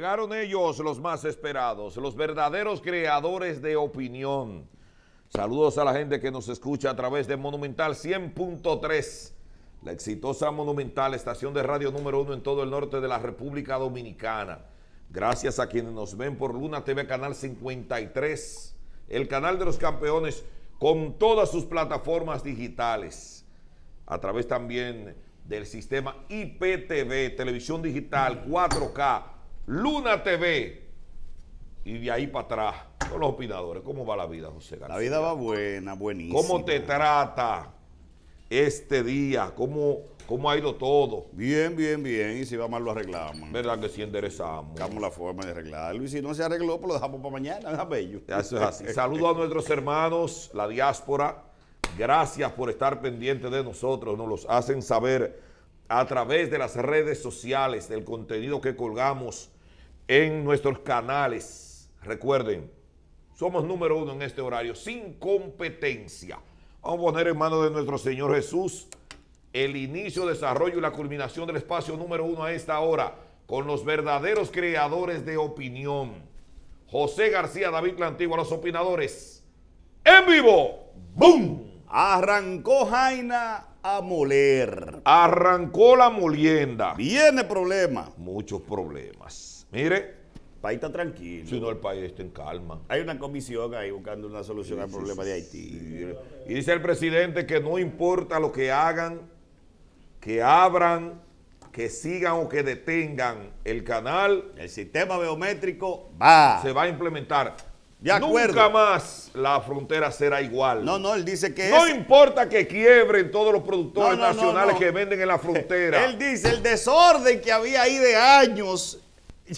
Llegaron ellos los más esperados, los verdaderos creadores de opinión. Saludos a la gente que nos escucha a través de Monumental 100.3, la exitosa Monumental, estación de radio número uno en todo el norte de la República Dominicana. Gracias a quienes nos ven por Luna TV Canal 53, el canal de los campeones con todas sus plataformas digitales, a través también del sistema IPTV, televisión digital 4K, Luna TV y de ahí para atrás. Con los opinadores, ¿cómo va la vida, José García? La vida va buena, buenísima. ¿Cómo te trata este día? ¿Cómo, cómo ha ido todo? Bien, bien, bien. Y si va mal, lo arreglamos. ¿Verdad que sí enderezamos? Damos la forma de arreglarlo. Y si no se arregló, pues lo dejamos para mañana. Es bello. Eso es así. Saludo a nuestros hermanos, la diáspora. Gracias por estar pendiente de nosotros. Nos los hacen saber a través de las redes sociales, del contenido que colgamos en nuestros canales. Recuerden, somos número uno en este horario, sin competencia. Vamos a poner en manos de nuestro Señor Jesús el inicio, desarrollo y la culminación del espacio número uno a esta hora con los verdaderos creadores de opinión. José García, David Lantigua, los opinadores. En vivo, ¡boom! Arrancó Jaina a moler. Arrancó la molienda. Viene problema. Muchos problemas. Mire. El país está tranquilo. Si no, el país está en calma. Hay una comisión ahí buscando una solución al problema de Haití. Y dice el presidente que no importa lo que hagan, que abran, que sigan o que detengan el canal. El sistema biométrico va. Se va a implementar. Nunca más la frontera será igual. No, no, él dice que No importa que quiebren todos los productores nacionales que venden en la frontera. él dice, el desorden que había ahí de años,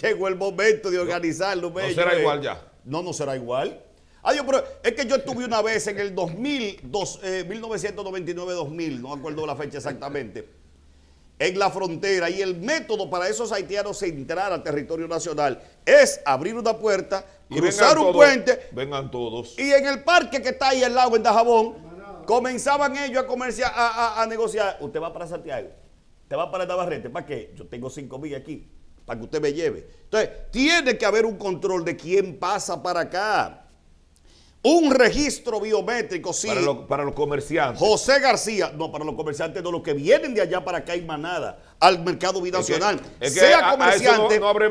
llegó el momento de organizarlo. No, será eh. igual ya. No, no será igual. Ay, pero es que yo estuve una vez en el 2000, 1999-2000, eh, no acuerdo la fecha exactamente en la frontera y el método para esos haitianos entrar al territorio nacional es abrir una puerta, y cruzar un puente. Vengan todos. Y en el parque que está ahí al lado, en Dajabón, comenzaban ellos a, comerciar, a, negociar. Usted va para Santiago, usted va para Navarrete, ¿para qué? Yo tengo cinco mil aquí, para que usted me lleve. Entonces, tiene que haber un control de quién pasa para acá un registro biométrico, sí. Para, los comerciantes. José García, no, para los comerciantes, no, los que vienen de allá para acá y manada al mercado binacional. sea comerciante. no, habrá,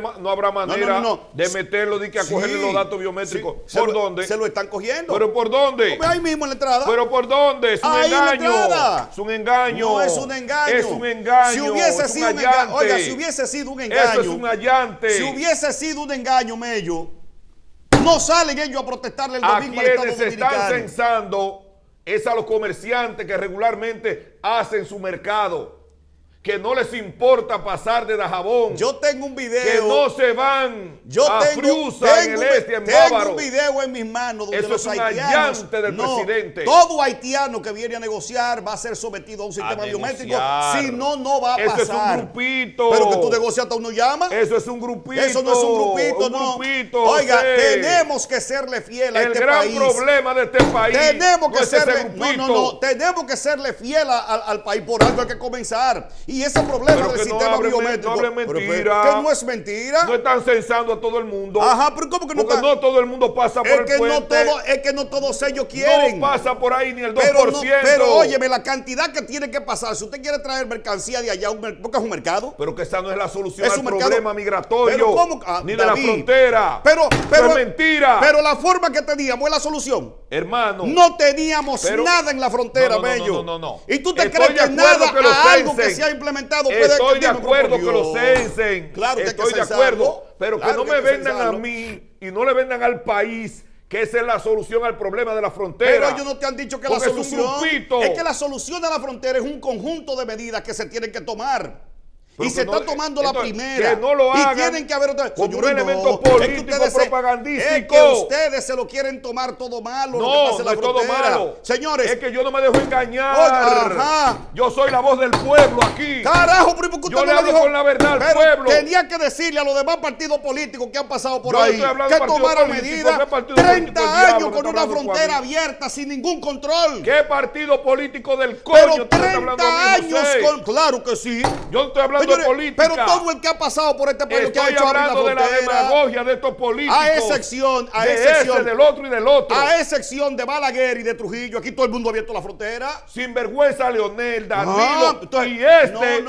no, manera de meterlo, de que a cogerle los datos biométricos. ¿Por dónde? se lo están cogiendo. ¿Pero por dónde? ahí mismo en la entrada. ¿Pero por dónde? Es un engaño. es un engaño. No es un engaño. Es un engaño. Si hubiese sido un, engaño. Oiga, si hubiese sido un engaño. Eso es un hallante Si hubiese sido un engaño, Mello no salen ellos a protestarle el domingo a quienes se están censando es a los comerciantes que regularmente hacen su mercado que no les importa pasar de Dajabón. Yo tengo un video. Que no se van yo a tengo, Friusa, tengo, en el este, Tengo un este, video en mis manos donde Eso los es un haitianos, del no, presidente. Todo haitiano que viene a negociar va a ser sometido a un sistema a biométrico. Si no, no va a pasar. Eso es un grupito. Pero que tú negocias a uno llama. Eso es un grupito. Eso no es un grupito, no. Oiga, tenemos que serle fiel a este país. El gran problema de este país. Tenemos que no serle, no, no, no, tenemos que serle fiel al país. Por algo hay que comenzar y ese problema del sistema biométrico. No que no es mentira. No están censando a todo el mundo. Ajá, pero ¿cómo que no Porque no todo el mundo pasa por es No es que no todos ellos quieren. No pasa por ahí ni el 2%. Pero, óyeme, la cantidad que tiene que pasar. Si usted quiere traer mercancía de allá, porque es un mercado. Pero que esa no es la solución al problema migratorio. Ah, ni de la frontera. Pero, pero mentira. Pero la forma que teníamos es la solución. Hermano. No teníamos nada en la frontera, Bello. No, no, no, Y tú te crees que nada a algo que sea importante Estoy de acuerdo que lo censen. Claro que Estoy de acuerdo. Pero que no me vendan a mí y no le vendan al país que esa es la solución al problema de la frontera. Pero ellos no te han dicho que la solución es que la solución de la frontera es un conjunto de medidas que se tienen que tomar y se está eh, tomando la primera. Que no lo Y tienen que haber otra. Como un elemento político, propagandístico. que ustedes se lo quieren tomar todo malo. No, lo todo malo. Señores. Es que yo no me dejo engañar. Yo soy la voz del pueblo aquí. Carajo, primo, usted yo no le hablo dijo, con la verdad pueblo. Tenía que decirle a los demás partidos políticos que han pasado por ahí que tomaron medidas. 30 años con una frontera abierta sin ningún control. ¿Qué partido político del coño? Pero 30 años con. Claro que sí. Yo estoy hablando pero todo el que ha pasado por este país, Estoy ha hecho hablando de la demagogia de estos políticos. A excepción, a de excepción. del otro y del otro. A excepción de Balaguer y de Trujillo. Aquí todo el mundo ha abierto la frontera. Sin vergüenza, Leonel, Danilo. y este.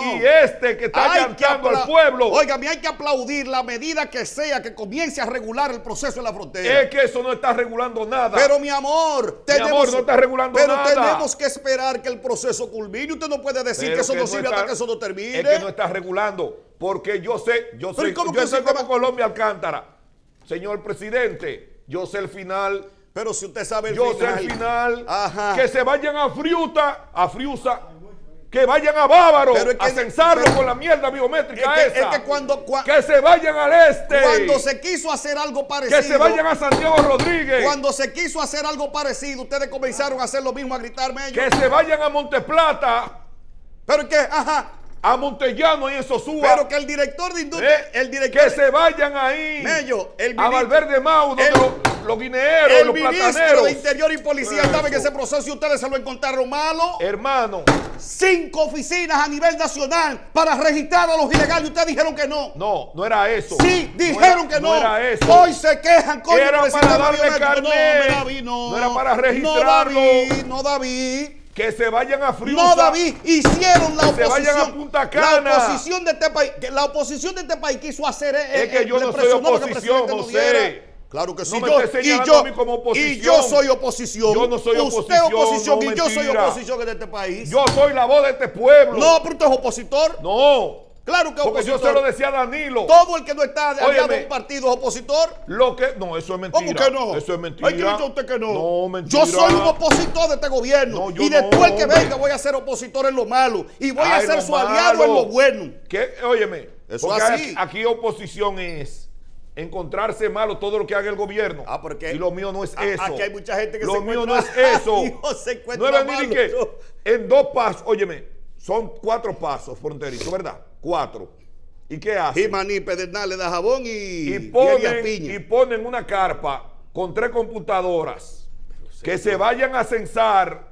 Y este que está llantando al pueblo. Oiga, hay que aplaudir la medida que sea que comience a regular el proceso en la frontera. Es que eso no está regulando nada. Pero mi amor, tenemos, mi no está regulando pero tenemos que esperar que el proceso culmine. Usted no puede decir que eso no sirve hasta que eso no termine que no está regulando. Porque yo sé, yo sé, yo sé Colombia Alcántara. Señor presidente, yo sé el final. Pero si usted sabe el yo final. Yo sé el final. Que se vayan a Friuta, a Friusa, que vayan a Bávaro a censarlo con la mierda biométrica es que, Es que, cuando, que se vayan al este. Cuando se quiso hacer algo parecido. Que se vayan a Santiago Rodríguez. Cuando se quiso hacer algo parecido, ustedes comenzaron a hacer lo mismo, a gritarme ellos. Que se vayan a Monteplata. Pero que, ajá, a Montellano y en Sosúa. Pero que el director de industria. Eh, el director, que se vayan ahí. el a Valverde Mau, donde los, los, el ministro de Interior y Policía sabe que ese proceso y ustedes se lo encontraron malo. Hermano. Cinco oficinas a nivel nacional para registrar a los ilegales. Y Ustedes dijeron que no. No, no era eso. Sí, dijeron que no. No era eso. Hoy se quejan con Era para darle carnet. No, no, era para registrarlo. No, David, no, David. Que se vayan a frío No, David, hicieron la oposición. Que se vayan a Punta Cana. La oposición de este país, la oposición de este país quiso hacer es, eh, es que eh, yo no soy oposición, José. claro que sí, yo, y, yo, como oposición. y yo soy oposición. Yo no soy oposición. Usted oposición y yo soy oposición en este país. Yo soy la voz de este pueblo. No, pero usted es opositor. No. Claro que Porque yo se lo decía a Danilo. Todo el que no está aliado a un partido es opositor. Lo que, no, eso es mentira. ¿Cómo que no? Eso es mentira. Hay que a usted que no. No, mentira. Yo soy un opositor de este gobierno. y de el que venga voy a ser opositor en lo malo. Y voy a ser su aliado en lo bueno. ¿Qué? Óyeme. Eso así. Aquí oposición es encontrarse malo todo lo que haga el gobierno. Ah, porque y lo mío no es eso. Aquí hay mucha gente que se lo mío no es eso. no era ni que en dos pasos, óyeme, son cuatro pasos fronterizos, ¿verdad? Cuatro. ¿Y qué hace? Y Maní Pedernal le da jabón y, y, ponen, y ponen una carpa con tres computadoras que se vayan a censar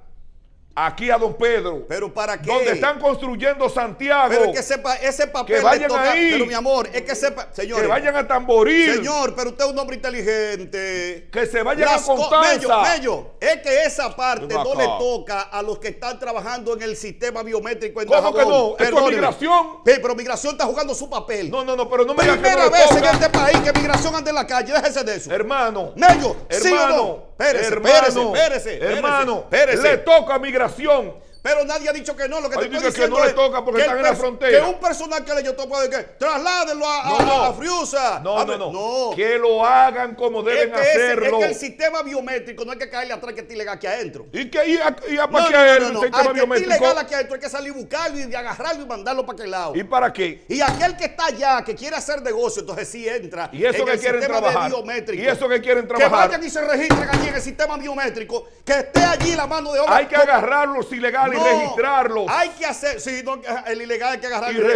aquí a don Pedro. ¿Pero para qué? Donde están construyendo Santiago. Pero es que sepa, ese papel. Que vayan ahí. Pero mi amor, es que sepa. Señores, que vayan a Tamboril. Señor, pero usted es un hombre inteligente. Que se vayan Las a Constanza. Mello, Mello, es que esa parte no le toca a los que están trabajando en el sistema biométrico en ¿Cómo no? ¿Esto es migración? Sí, pero migración está jugando su papel. No, no, no, pero no me Primera que no vez en este país que migración anda en la calle. Déjese de eso. Hermano. Mello, hermano. ¿sí o no? Pérese, hermano, pérese, hermano, Le toca a migración acción pero nadie ha dicho que no. Lo que te estoy que no le toca porque están en la frontera. Que un personal que le yo toca de que trasládenlo a, no. Friusa. No, no, no, Que lo hagan como deben hacerlo. Este es que el sistema biométrico no hay que caerle atrás que es ilegal aquí adentro. ¿Y que y, a qué para qué el sistema biométrico? Que ilegal aquí adentro hay que salir y buscarlo y agarrarlo y mandarlo para aquel lado. ¿Y para qué? Y aquel que está allá, que quiere hacer negocio, entonces sí entra. ¿Y eso en que el quieren trabajar? Biométrico. ¿Y eso que quieren trabajar? Que vayan y se registren allí en el sistema biométrico, que esté allí la mano de obra. Hay que agarrarlos ilegal ilegales y registrarlo. Hay que hacer, sí, el ilegal hay que agarrarlo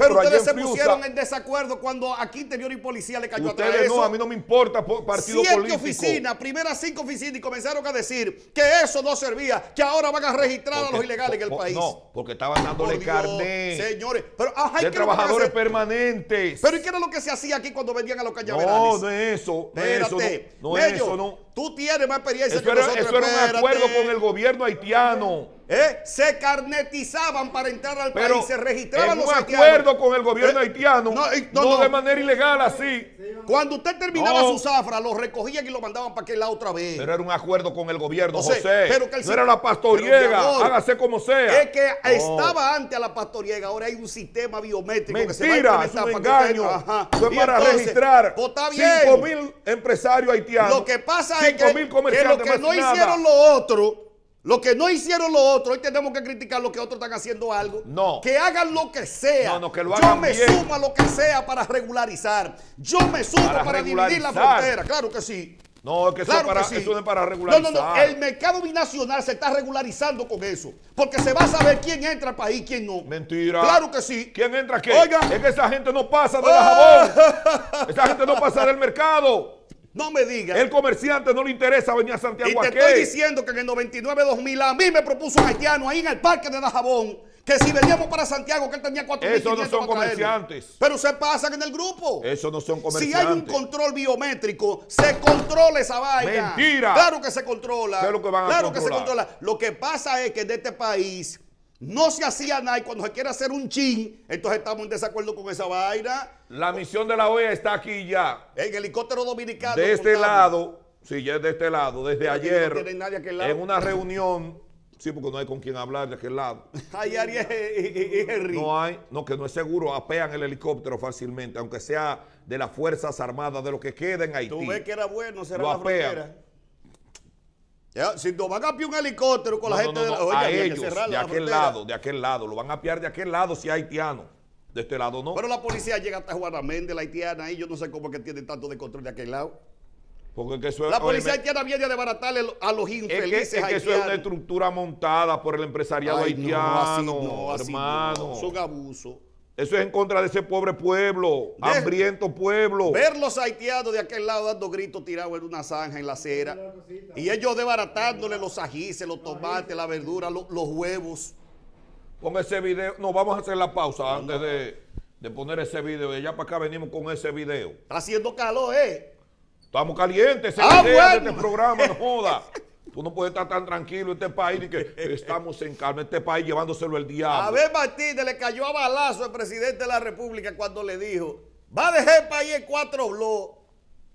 Pero, ustedes se pusieron en desacuerdo cuando aquí interior y policía le cayó ustedes atrás. eso. a mí no me importa partido Siete político. oficinas, primeras cinco oficinas y comenzaron a decir que eso no servía, que ahora van a registrar a los ilegales en el país. No, porque estaban dándole carnet. Señores, pero ajá, de trabajadores permanentes. Pero ¿y qué era lo que se hacía aquí cuando vendían a los cañaverales? No, no es eso. Eso, no, Tú tienes más experiencia que nosotros. Eso era un acuerdo con el gobierno haitiano ¿Eh? se carnetizaban para entrar al país, se registraban Pero los un acuerdo con el gobierno ¿Eh? haitiano, eh, no, de manera ilegal así. Cuando usted terminaba su zafra, lo recogían y lo mandaban para aquel lado otra vez. Pero era un acuerdo con el gobierno, José. Pero que era la pastoriega, hágase como sea. Es que estaba antes a la pastoriega, ahora hay un sistema biométrico que se va a para para registrar 5 pues, mil empresarios haitianos. Lo que pasa es que, que lo que no hicieron lo otro. Lo que no hicieron los otros, hoy tenemos que criticar lo que otros están haciendo algo. No. Que hagan lo que sea. No, no, que lo hagan Yo me sumo a lo que sea para regularizar. Yo me sumo para, dividir la frontera. Claro que sí. No, es que, eso, para, para regularizar. No, no, no. El mercado binacional se está regularizando con eso. Porque se va a saber quién entra al país y quién no. Mentira. Claro que sí. ¿Quién entra qué? Oiga. Es que esa gente no pasa de la jabón. esa gente no pasa del mercado. No me digas. El comerciante no le interesa venir a Santiago Y te estoy diciendo que en el 99-2000 a mí me propuso un haitiano ahí en el parque de Dajabón que si veníamos para Santiago, que él tenía 4 Eso no son comerciantes. Pero se pasan en el grupo. Eso no son comerciantes. Si hay un control biométrico, se controla esa vaina. Mentira. Claro que se controla. Claro que que se controla. Lo que pasa es que en este país no se hacía nada y cuando se quiere hacer un chin, entonces estamos en desacuerdo con esa vaina. La misión de la OEA está aquí ya. En helicóptero dominicano. De este lado, sí, ya es de este lado, desde ayer, no lado. en una reunión, sí, porque no hay con quien hablar de aquel lado. Hay Arias y, No hay, no, que no es seguro, apean el helicóptero fácilmente, aunque sea de las Fuerzas Armadas, de lo que queda en Haití. Tú ves que era bueno, será lo la apean. Si nos van a piar un helicóptero con la gente de la... de aquel lado, de aquel lado, lo van a piar de aquel lado si hay haitiano, De este lado no. Pero la policía llega hasta Juana Méndez, la haitiana, y yo no sé cómo es que tiene tanto de control de aquel lado. Porque la policía haitiana viene a desbaratarle a los infelices es que, es que eso es una estructura montada por el empresariado haitiano, no, hermano. Son eso es en contra de ese pobre pueblo, hambriento pueblo. Ver los haitianos de aquel lado dando gritos tirados en una zanja, en la acera. Y ellos desbaratándole los ajíes, los tomates, la verdura, los, huevos. Con ese video. No, vamos a hacer la pausa antes de, poner ese video. Ya para acá venimos con ese video. Está haciendo calor, ¿eh? Estamos calientes. Ese ah, este programa, no joda. Tú no puedes estar tan tranquilo en este país y que estamos en calma, este país llevándoselo el diablo. A ver, Martínez le cayó a balazo al presidente de la República cuando le dijo, va a dejar el país en cuatro blogs,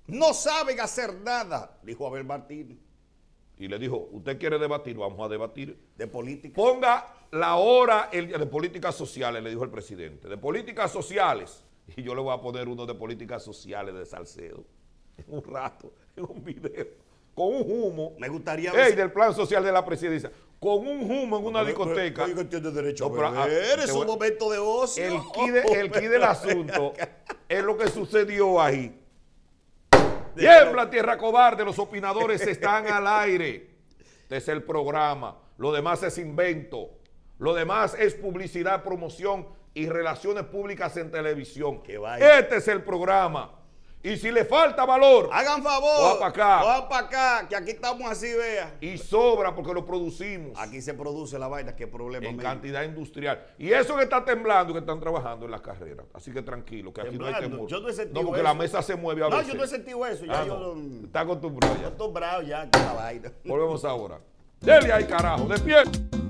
no saben hacer nada, dijo Abel Martínez. Y le dijo, usted quiere debatir, vamos a debatir. De política. Ponga la hora de políticas sociales, le dijo el presidente, de políticas sociales. Y yo le voy a poner uno de políticas sociales de Salcedo, en un rato, en un video con un humo. Me gustaría ver. del plan social de la presidencia. Con un humo en una discoteca. derecho a es un momento de ocio. El quid del asunto es lo que sucedió ahí. Tiembla, tierra cobarde, los opinadores están al aire. Este es el programa. Lo demás es invento. Lo demás es publicidad, promoción y relaciones públicas en televisión. Este es el programa. Y si le falta valor, hagan favor. Va para acá. Va para acá, que aquí estamos así, vea. Y sobra porque lo producimos. Aquí se produce la vaina, qué problema. En cantidad industrial. Y eso que está temblando, que están trabajando en las carreras. Así que tranquilo, que aquí no hay temor. Yo no he sentido No, porque la mesa se mueve a veces. No, yo no he sentido eso. Ya ah, yo lo... Está acostumbrado ya. Acostumbrado ya, con la vaina. Volvemos ahora. Dele ahí, carajo, de pie.